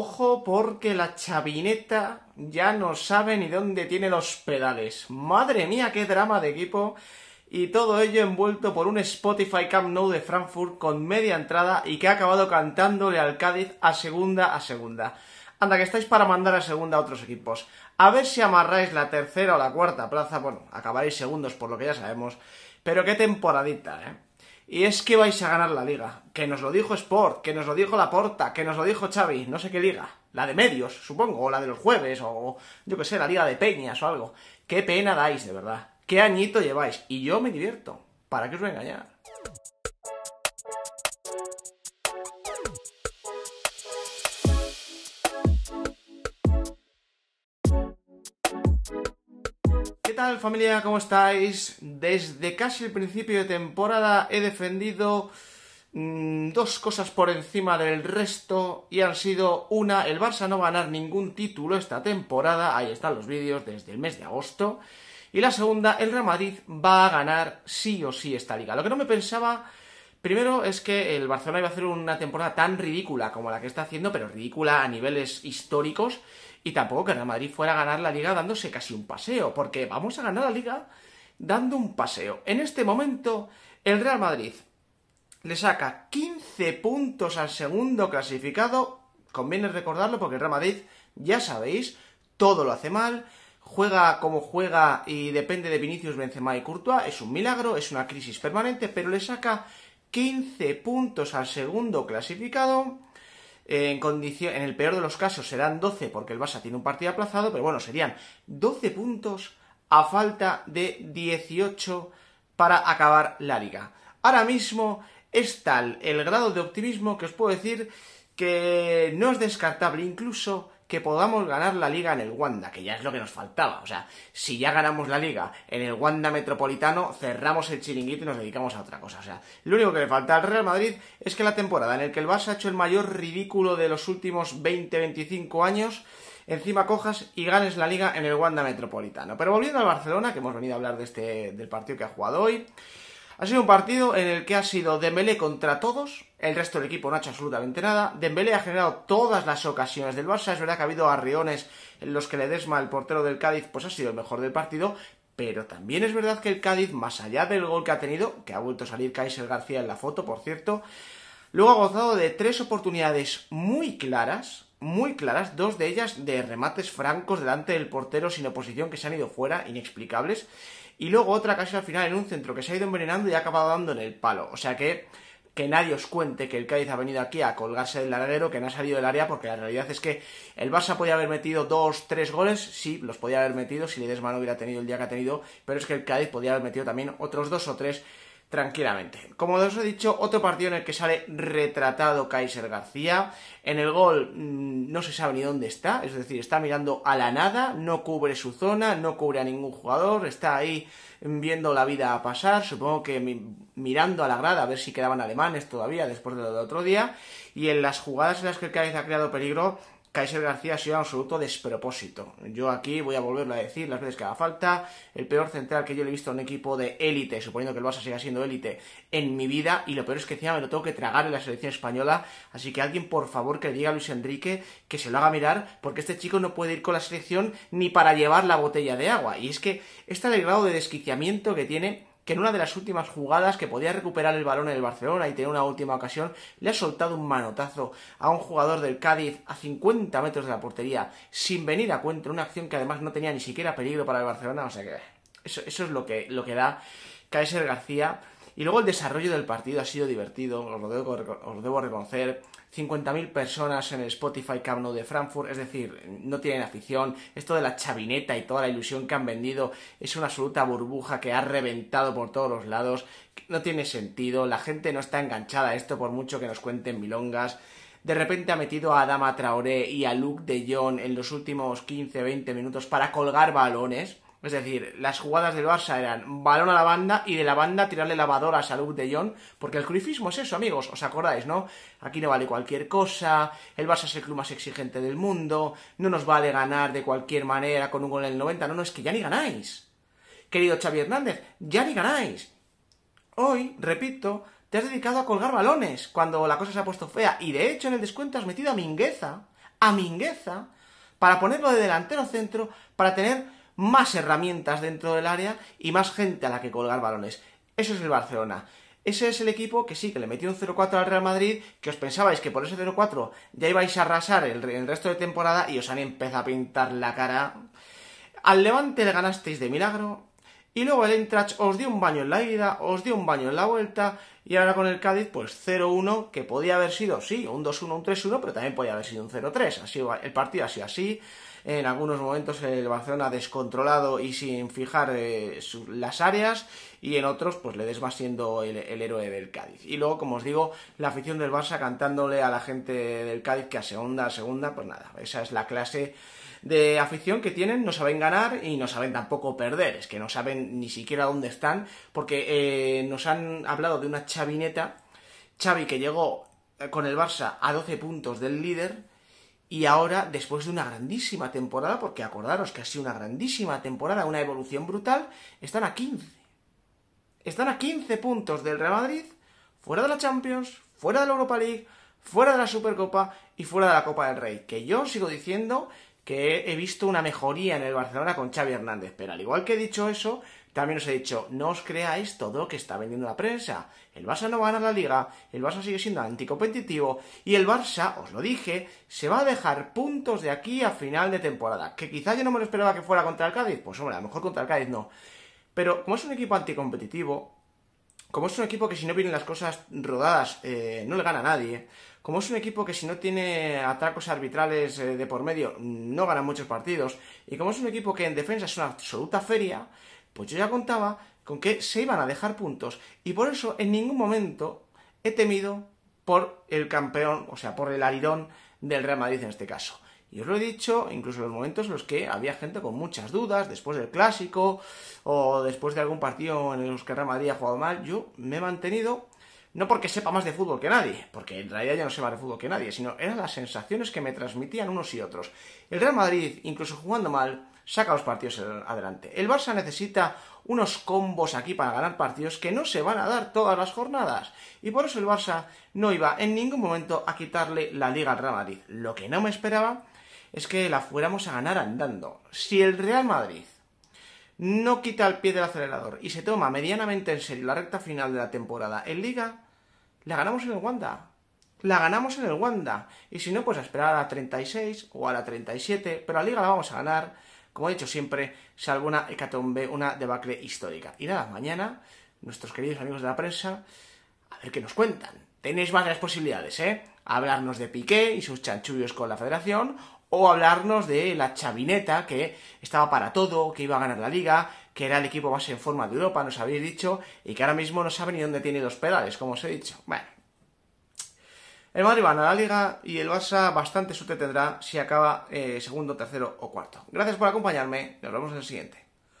Ojo porque la chavineta ya no sabe ni dónde tiene los pedales. Madre mía, qué drama de equipo. Y todo ello envuelto por un Spotify Camp Nou de Frankfurt con media entrada y que ha acabado cantándole al Cádiz a segunda a segunda. Anda, que estáis para mandar a segunda a otros equipos. A ver si amarráis la tercera o la cuarta plaza. Bueno, acabaréis segundos por lo que ya sabemos. Pero qué temporadita, ¿eh? Y es que vais a ganar la liga. Que nos lo dijo Sport, que nos lo dijo La Porta, que nos lo dijo Xavi, no sé qué liga. La de medios, supongo, o la de los jueves, o yo qué sé, la liga de peñas o algo. Qué pena dais, de verdad. Qué añito lleváis. Y yo me divierto. ¿Para qué os voy a engañar? tal familia? ¿Cómo estáis? Desde casi el principio de temporada he defendido mm, dos cosas por encima del resto y han sido una, el Barça no va a ganar ningún título esta temporada, ahí están los vídeos desde el mes de agosto, y la segunda, el Real Madrid va a ganar sí o sí esta liga. Lo que no me pensaba Primero es que el Barcelona iba a hacer una temporada tan ridícula como la que está haciendo, pero ridícula a niveles históricos, y tampoco que Real Madrid fuera a ganar la liga dándose casi un paseo, porque vamos a ganar la liga dando un paseo. En este momento, el Real Madrid le saca 15 puntos al segundo clasificado. Conviene recordarlo porque el Real Madrid, ya sabéis, todo lo hace mal, juega como juega y depende de Vinicius Benzema y Courtois, es un milagro, es una crisis permanente, pero le saca 15 puntos al segundo clasificado en, el peor de los casos serán 12 porque el Barça tiene un partido aplazado, pero bueno, serían 12 puntos a falta de 18 para acabar la liga. Ahora mismo es tal el grado de optimismo que os puedo decir que no es descartable incluso que podamos ganar la liga en el Wanda, que ya es lo que nos faltaba. O sea, si ya ganamos la liga en el Wanda Metropolitano, cerramos el chiringuito y nos dedicamos a otra cosa. O sea, lo único que le falta al Real Madrid es que la temporada en la que el Barça ha hecho el mayor ridículo de los últimos 20-25 años, encima cojas y ganes la liga en el Wanda Metropolitano. Pero volviendo al Barcelona, que hemos venido a hablar de este, del partido que ha jugado hoy. Ha sido un partido en el que ha sido Dembélé contra todos, el resto del equipo no ha hecho absolutamente nada, Dembélé ha generado todas las ocasiones del Barça, es verdad que ha habido arriones en los que le desma el portero del Cádiz, pues ha sido el mejor del partido, pero también es verdad que el Cádiz, más allá del gol que ha tenido, que ha vuelto a salir Kaiser García en la foto, por cierto, luego ha gozado de tres oportunidades muy claras, muy claras, dos de ellas de remates francos delante del portero sin oposición que se han ido fuera, inexplicables, y luego otra casi al final en un centro que se ha ido envenenando y ha acabado dando en el palo. O sea que que nadie os cuente que el Cádiz ha venido aquí a colgarse del larguero, que no ha salido del área, porque la realidad es que el Barça podía haber metido dos, tres goles, sí, los podía haber metido si Ledesma no hubiera tenido el día que ha tenido, pero es que el Cádiz podía haber metido también otros dos o tres tranquilamente. Como os he dicho, otro partido en el que sale retratado Kaiser García. En el gol mm, no se sabe ni dónde está, es decir, está mirando a la nada, no cubre su zona, no cubre a ningún jugador, está ahí viendo la vida pasar, supongo que mirando a la grada a ver si quedaban alemanes todavía después de lo del otro día. Y en las jugadas en las que Kaiser ha creado peligro, Kaiser García ha sido un absoluto despropósito. Yo aquí voy a volverlo a decir las veces que haga falta. El peor central que yo le he visto a un equipo de élite, suponiendo que el Barça siga siendo élite, en mi vida. Y lo peor es que encima me lo tengo que tragar en la selección española. Así que alguien, por favor, que le diga a Luis Enrique que se lo haga mirar, porque este chico no puede ir con la selección ni para llevar la botella de agua. Y es que está el grado de desquiciamiento que tiene que en una de las últimas jugadas que podía recuperar el balón en el Barcelona y tener una última ocasión, le ha soltado un manotazo a un jugador del Cádiz a 50 metros de la portería, sin venir a cuento una acción que además no tenía ni siquiera peligro para el Barcelona, o sea que eso, es lo que, lo que da Kaiser García y luego el desarrollo del partido ha sido divertido, os lo debo, reconocer. 50.000 personas en el Spotify Camp de Frankfurt, es decir, no tienen afición. Esto de la chavineta y toda la ilusión que han vendido es una absoluta burbuja que ha reventado por todos los lados. No tiene sentido, la gente no está enganchada a esto por mucho que nos cuenten milongas. De repente ha metido a Adama Traoré y a Luke de Jong en los últimos 15-20 minutos para colgar balones es decir, las jugadas del Barça eran balón a la banda y de la banda tirarle lavadora a Salud de Jon, porque el crucismo es eso, amigos, os acordáis, ¿no? Aquí no vale cualquier cosa, el Barça es el club más exigente del mundo, no nos vale ganar de cualquier manera con un gol en el 90, no, no, es que ya ni ganáis. Querido Xavi Hernández, ya ni ganáis. Hoy, repito, te has dedicado a colgar balones cuando la cosa se ha puesto fea, y de hecho en el descuento has metido a Mingueza, a Mingueza, para ponerlo de delantero centro, para tener más herramientas dentro del área y más gente a la que colgar balones. Eso es el Barcelona. Ese es el equipo que sí, que le metió un 0-4 al Real Madrid, que os pensabais que por ese 0-4 ya ibais a arrasar el, resto de temporada y os han empezado a pintar la cara. Al Levante le ganasteis de milagro y luego el entrach os dio un baño en la ida, os dio un baño en la vuelta y ahora con el Cádiz pues 0-1 que podía haber sido, sí, un 2-1, un 3-1, pero también podía haber sido un 0-3. Así, el partido así sido así. En algunos momentos el Barcelona descontrolado y sin fijar eh, las áreas y en otros pues le des va siendo el, héroe del Cádiz. Y luego, como os digo, la afición del Barça cantándole a la gente del Cádiz que a segunda, a segunda, pues nada, esa es la clase de afición que tienen, no saben ganar y no saben tampoco perder, es que no saben ni siquiera dónde están, porque eh, nos han hablado de una chavineta, Xavi que llegó eh, con el Barça a 12 puntos del líder, y ahora, después de una grandísima temporada, porque acordaros que ha sido una grandísima temporada, una evolución brutal, están a 15. Están a 15 puntos del Real Madrid, fuera de la Champions, fuera de la Europa League, fuera de la Supercopa y fuera de la Copa del Rey. Que yo sigo diciendo que he visto una mejoría en el Barcelona con Xavi Hernández, pero al igual que he dicho eso, también os he dicho, no os creáis todo lo que está vendiendo la prensa. El Barça no va a ganar la liga, el Barça sigue siendo anticompetitivo y el Barça, os lo dije, se va a dejar puntos de aquí a final de temporada. Que quizá yo no me lo esperaba que fuera contra el Cádiz, pues hombre, a lo mejor contra el Cádiz no. Pero como es un equipo anticompetitivo, como es un equipo que si no vienen las cosas rodadas eh, no le gana a nadie, como es un equipo que si no tiene atracos arbitrales eh, de por medio no gana muchos partidos, y como es un equipo que en defensa es una absoluta feria, pues yo ya contaba con que se iban a dejar puntos y por eso en ningún momento he temido por el campeón, o sea, por el alirón del Real Madrid en este caso. Y os lo he dicho, incluso en los momentos en los que había gente con muchas dudas, después del clásico o después de algún partido en los que el Real Madrid ha jugado mal, yo me he mantenido, no porque sepa más de fútbol que nadie, porque en realidad ya no sepa de fútbol que nadie, sino eran las sensaciones que me transmitían unos y otros. El Real Madrid, incluso jugando mal, saca los partidos adelante. El Barça necesita unos combos aquí para ganar partidos que no se van a dar todas las jornadas. Y por eso el Barça no iba en ningún momento a quitarle la liga al Real Madrid. Lo que no me esperaba es que la fuéramos a ganar andando. Si el Real Madrid no quita el pie del acelerador y se toma medianamente en serio la recta final de la temporada en liga, la ganamos en el Wanda. La ganamos en el Wanda. Y si no, pues a esperar a la 36 o a la 37, pero la liga la vamos a ganar como he dicho siempre, salvo una hecatombe, una debacle histórica. Y nada, mañana, nuestros queridos amigos de la prensa, a ver qué nos cuentan. Tenéis varias posibilidades, ¿eh? Hablarnos de Piqué y sus chanchullos con la federación, o hablarnos de la chavineta que estaba para todo, que iba a ganar la liga, que era el equipo más en forma de Europa, nos habéis dicho, y que ahora mismo no sabe ni dónde tiene dos pedales, como os he dicho. Bueno. El Madrid va a la Liga y el Barça bastante suerte tendrá si acaba eh, segundo, tercero o cuarto. Gracias por acompañarme. Nos vemos en el siguiente.